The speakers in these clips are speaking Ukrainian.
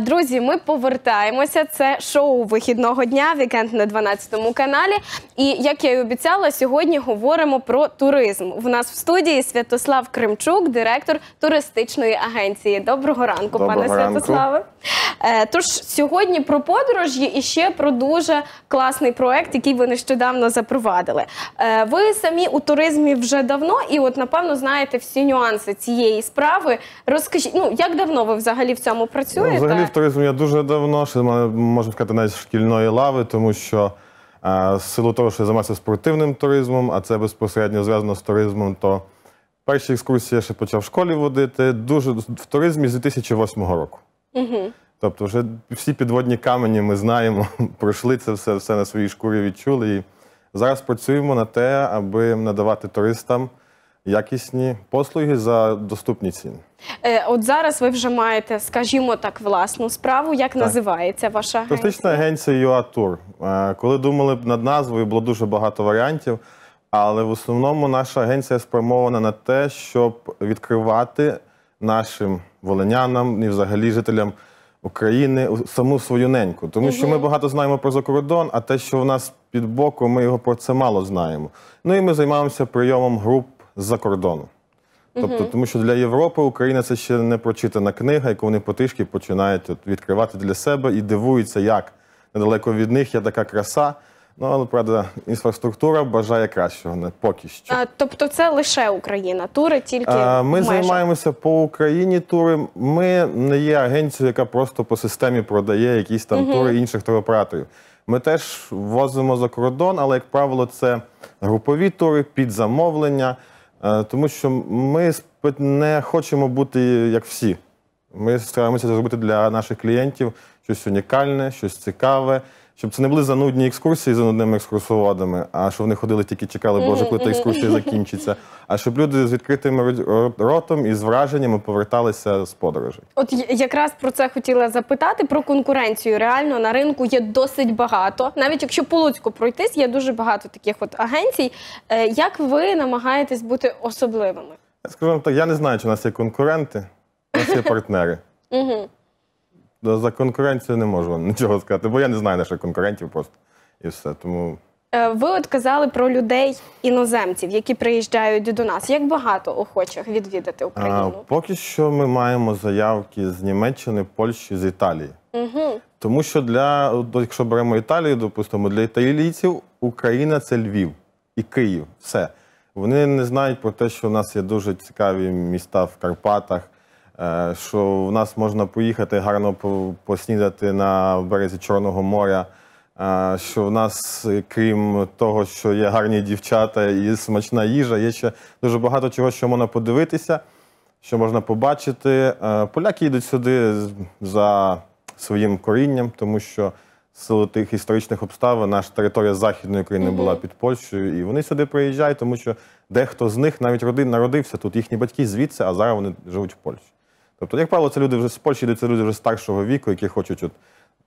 Друзі, ми повертаємося. Це шоу вихідного дня, вікенд на 12 каналі. І як я й обіцяла, сьогодні говоримо про туризм. В нас в студії Святослав Кримчук, директор туристичної агенції. Доброго ранку, Доброго пане ранку. Святославе. Е, тож сьогодні про подорожі і ще про дуже класний проект, який ви нещодавно запровадили. Е, ви самі у туризмі вже давно, і от напевно знаєте всі нюанси цієї справи. Розкажіть, ну як давно ви взагалі в цьому працюєте? Ну, взагалі в туризмі я дуже давно ще можна сказати, навіть шкільної лави, тому що. З е, силу того, що я займався спортивним туризмом, а це безпосередньо зв'язано з туризмом, то перші екскурсії я ще почав в школі водити. Дуже в туризмі з 2008 року. Угу. Тобто, вже всі підводні камені ми знаємо, пройшли це все, все на своїй шкурі відчули. І зараз працюємо на те, аби надавати туристам. Якісні послуги за доступні ціни. Е, от зараз ви вже маєте, скажімо так, власну справу. Як так. називається ваша агенція? Туристична агенція ЮАТУР. Е, коли думали над назвою, було дуже багато варіантів, але в основному наша агенція спрямована на те, щоб відкривати нашим волинянам і взагалі жителям України саму свою неньку, тому угу. що ми багато знаємо про закордон, а те, що в нас під боку, ми його про це мало знаємо. Ну і ми займаємося прийомом груп з-за кордону. Тобто, тому що для Європи Україна це ще не прочитана книга, яку вони потишки починають відкривати для себе і дивуються, як недалеко від них є така краса. Ну але правда, інфраструктура бажає кращого не поки що. А, тобто, це лише Україна, тури тільки а, ми майже. займаємося по Україні. Тури ми не є агенцією, яка просто по системі продає якісь там угу. тури інших туроператорів. Ми теж возимо за кордон, але як правило, це групові тури під замовлення, е, тому що ми не хочемо бути як всі. Ми стараємося зробити для наших клієнтів щось унікальне, щось цікаве, щоб це не були занудні екскурсії за нудними екскурсоводами, а щоб вони ходили, тільки чекали, боже, коли та екскурсія закінчиться. А щоб люди з відкритим ротом і з враженнями поверталися з подорожей. От якраз про це хотіла запитати про конкуренцію. Реально на ринку є досить багато. Навіть якщо по Луцьку пройтись, є дуже багато таких от агенцій. Е, як ви намагаєтесь бути особливими? Я так, я не знаю, чи у нас є конкуренти, у нас є партнери. За конкуренцію не можу нічого сказати, бо я не знаю наших конкурентів просто і все. Тому е, ви от казали про людей іноземців, які приїжджають до нас. Як багато охочих відвідати Україну? А, Поки що ми маємо заявки з Німеччини, Польщі, з Італії. Угу. Тому що для якщо беремо Італію, допустимо, для італійців Україна це Львів і Київ. Все. Вони не знають про те, що в нас є дуже цікаві міста в Карпатах. Е, що в нас можна поїхати гарно поснідати на березі Чорного моря. Е, що в нас, крім того, що є гарні дівчата і смачна їжа, є ще дуже багато чого, що можна подивитися, що можна побачити. Е, поляки йдуть сюди за своїм корінням, тому що з силу тих історичних обставин наша територія Західної України була під Польщею, і вони сюди приїжджають, тому що дехто з них навіть родин народився тут. Їхні батьки звідси, а зараз вони живуть в Польщі. Тобто, як правило, це люди вже з Польщі йдуть, це люди вже старшого віку, які хочуть от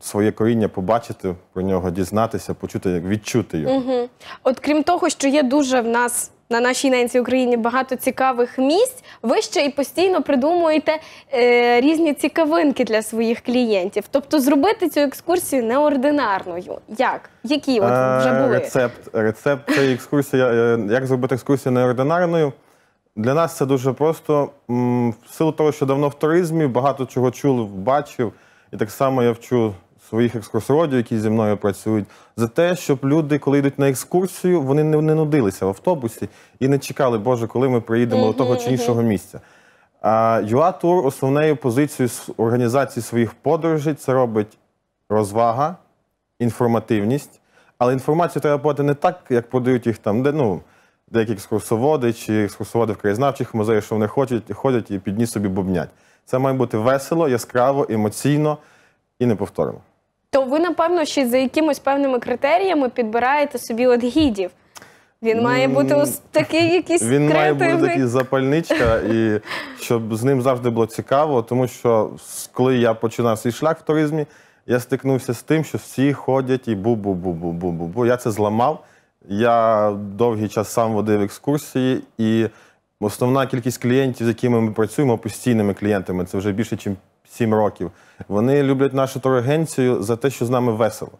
своє коріння побачити, про нього дізнатися, почути, відчути його. Угу. От крім того, що є дуже в нас. На нашій ненці Україні багато цікавих місць. Ви ще і постійно придумуєте е, різні цікавинки для своїх клієнтів. Тобто, зробити цю екскурсію неординарною. Як? Які от вже е, були? Рецепт рецепт цієї екскурсії, е, як зробити екскурсію неординарною? Для нас це дуже просто. В силу того, що давно в туризмі, багато чого чули, бачив, і так само я вчу своїх екскурсородів, які зі мною працюють, за те, щоб люди, коли йдуть на екскурсію, вони не, не нудилися в автобусі і не чекали, Боже, коли ми приїдемо до того чи іншого місця. А ЮАТУР основною позицією організації своїх подорожей це робить розвага, інформативність. Але інформацію треба подати не так, як подають їх там, де ну деякі екскурсоводи чи екскурсоводи в краєзнавчих музеях, що вони хочуть, ходять і під ніс собі бубнять. Це має бути весело, яскраво, емоційно і неповторно. То ви, напевно, ще за якимось певними критеріями підбираєте собі от гідів. Він має бути ось такий якийсь Він має бути такий запальничка, і щоб з ним завжди було цікаво, тому що коли я починав свій шлях в туризмі, я стикнувся з тим, що всі ходять і бу-бу-бу-бу-бу-бу. Я це зламав. Я довгий час сам водив екскурсії, і основна кількість клієнтів, з якими ми працюємо, постійними клієнтами, це вже більше, ніж 7 років. Вони люблять нашу турагенцію за те, що з нами весело,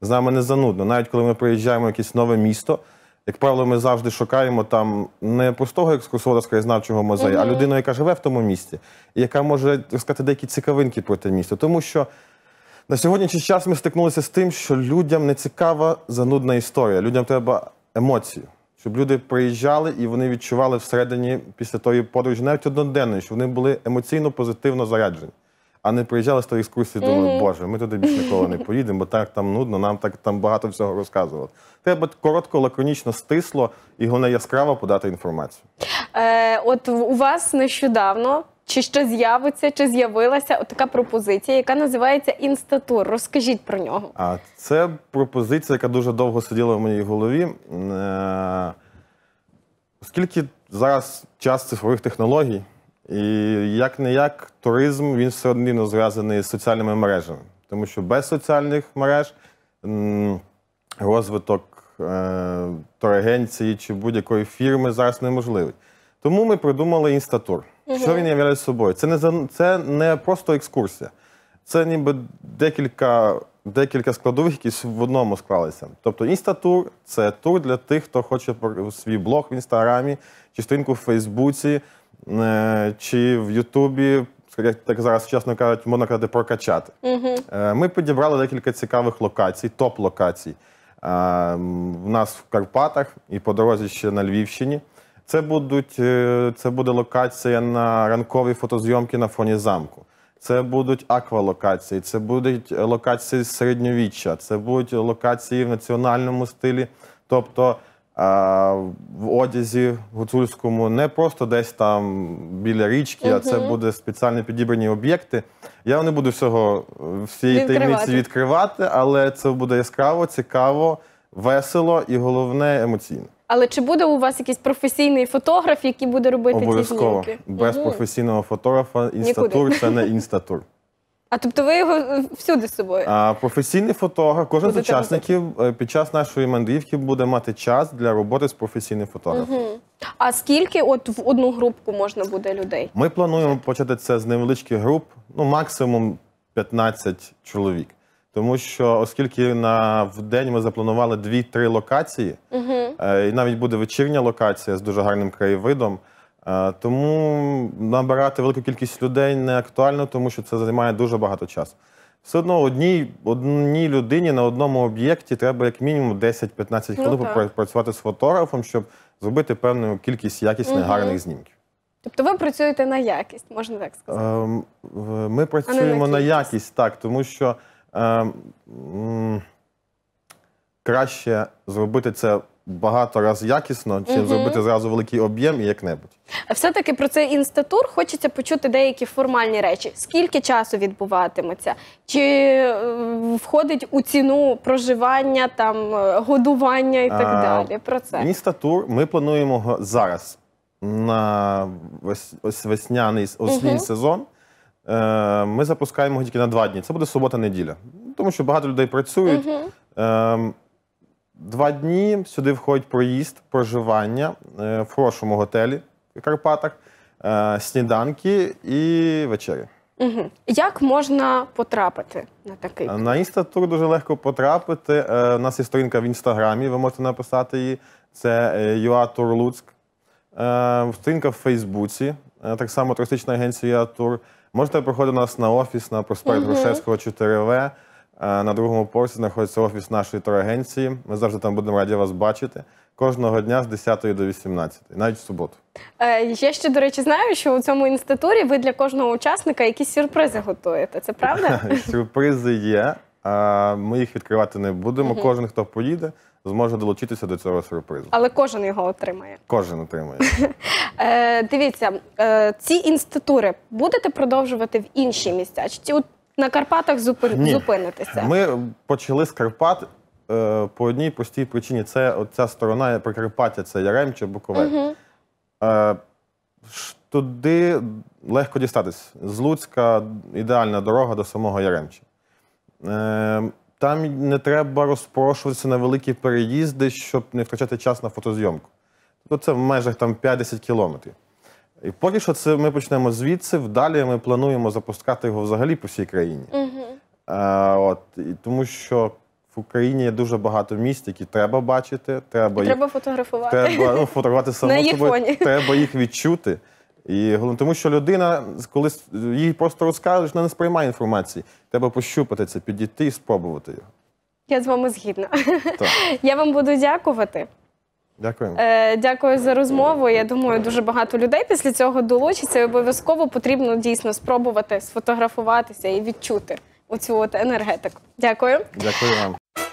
з нами не занудно. Навіть коли ми приїжджаємо в якесь нове місто. Як правило, ми завжди шукаємо там не простого екскурсовода з краєзнавчого музею, mm -hmm. а людину, яка живе в тому місті, і яка може розказати деякі цікавинки про те місто, тому що на сьогоднішній час ми стикнулися з тим, що людям не цікава занудна історія. Людям треба емоції, щоб люди приїжджали і вони відчували всередині після тої подорожі, навіть одноденної, що вони були емоційно позитивно заряджені, а не приїжджали з тої екскурсії, думали, Боже, ми туди більше ніколи не поїдемо, бо так там нудно, нам так там багато всього розказували. Треба коротко, лаконічно, стисло і головне яскраво подати інформацію. Е, От у вас нещодавно чи ще з'явиться, чи з'явилася така пропозиція, яка називається інстатур. Розкажіть про нього. А це пропозиція, яка дуже довго сиділа в моїй голові. Е, оскільки зараз час цифрових технологій, і як не як туризм він все одно зв'язаний з соціальними мережами, тому що без соціальних мереж розвиток е турагенції чи будь-якої фірми зараз неможливий. Тому ми придумали інстатур. Що він являє собою? Це не це не просто екскурсія, це ніби декілька декілька складових, які в одному склалися. Тобто інстатур це тур для тих, хто хоче свій блог в інстаграмі, чи сторінку в Фейсбуці, е, чи в Ютубі. Так зараз чесно кажуть, можна казати, прокачати. Угу. Е, ми підібрали декілька цікавих локацій, топ-локацій. У ем, нас в Карпатах і по дорозі ще на Львівщині. Це будуть е, це буде локація на ранкові фотозйомки на фоні замку. Це будуть аквалокації, це будуть локації середньовіччя, це будуть локації в національному стилі. Тобто е, в одязі гуцульському не просто десь там біля річки, угу. а це буде спеціально підібрані об'єкти. Я не буду всього е, всієї таємниці відкривати, але це буде яскраво, цікаво, весело і головне емоційно. Але чи буде у вас якийсь професійний фотограф, який буде робити Обов'язково. ці знімки? Без Мгм. професійного фотографа інстатур це не інстатур. А тобто ви його е, всюди з собою? А професійний фотограф, кожен з учасників е, під час нашої мандрівки буде мати час для роботи з професійним фотографом. А скільки от в одну групку можна буде людей? Ми плануємо почати це з невеличких груп, ну максимум 15 чоловік. Тому що, оскільки на в день ми запланували 2-3 локації, Е, і навіть буде вечірня локація з дуже гарним краєвидом. Е, тому набирати велику кількість людей не актуально, тому що це займає дуже багато часу. Все одно одній одній людині на одному об'єкті треба як мінімум 10-15 ну хвилин ну, працювати з фотографом, щоб зробити певну кількість якісних угу. гарних знімків. Тобто ви працюєте на якість, можна так сказати? Ем, ми працюємо на, на якість, так, тому що е, м, краще зробити це багато раз якісно, чим зробити зразу великий об'єм і як-небудь. Все-таки про цей інстатур хочеться почути деякі формальні речі. Скільки часу відбуватиметься? Чи е, входить у ціну проживання, там, е, годування і так А, далі? Про це. Інстатур ми плануємо зараз на вес- весняний осінній сезон. Е, Ми запускаємо тільки на два дні. Це буде субота-неділя. Тому що багато людей працюють. Ем, Два дні сюди входить проїзд, проживання е, в хорошому готелі в Карпатах, е, сніданки і вечері. Угу. Як можна потрапити на такий? Е, на інстатур дуже легко потрапити. У нас є сторінка в інстаграмі, ви можете написати її. Це ЮАТур Сторінка в Фейсбуці, так само туристична агенція ЮАТур. Можете приходити до нас на офіс на проспект угу. Грушевського, 4В. Е, на другому поверсі знаходиться офіс нашої турагенції. Ми завжди там будемо раді вас бачити кожного дня з 10 до 18, навіть в суботу. Е, я ще, до речі, знаю, що у цьому інституті ви для кожного учасника якісь сюрпризи готуєте. Це правда? Сюрпризи є. Е, ми їх відкривати не будемо. Кожен, хто поїде, зможе долучитися до цього сюрпризу. Але кожен його отримає. Кожен отримає. дивіться, ці інститури будете продовжувати в інші місця? Чи на Карпатах зупи... Ні. зупинитися? Ми почали з Карпат. Е, по одній простій причині це оця сторона Прикарпаття, це Ярем чи Буковель. Uh -huh. Е, туди легко дістатись. З Луцька ідеальна дорога до самого Яремча. Е, там не треба розпрошуватися на великі переїзди, щоб не втрачати час на фотозйомку. Ну, це в межах там 50 кілометрів. І поки що це ми почнемо звідси. Вдалі ми плануємо запускати його взагалі по всій країні. Угу. от, і Тому що в Україні є дуже багато місць, які треба бачити. Треба, треба фотографувати. Треба ну, фотографувати само собою, треба їх відчути. І головне, тому що людина, коли їй просто розкажеш, вона не сприймає інформації. Треба пощупати це, підійти і спробувати його. Я з вами згідна. Так. Я вам буду дякувати. Дякую. Е, Дякую за розмову. Я думаю, дуже багато людей після цього долучиться. Обов'язково потрібно дійсно спробувати сфотографуватися і відчути оцю от енергетику. Дякую. Дякую вам.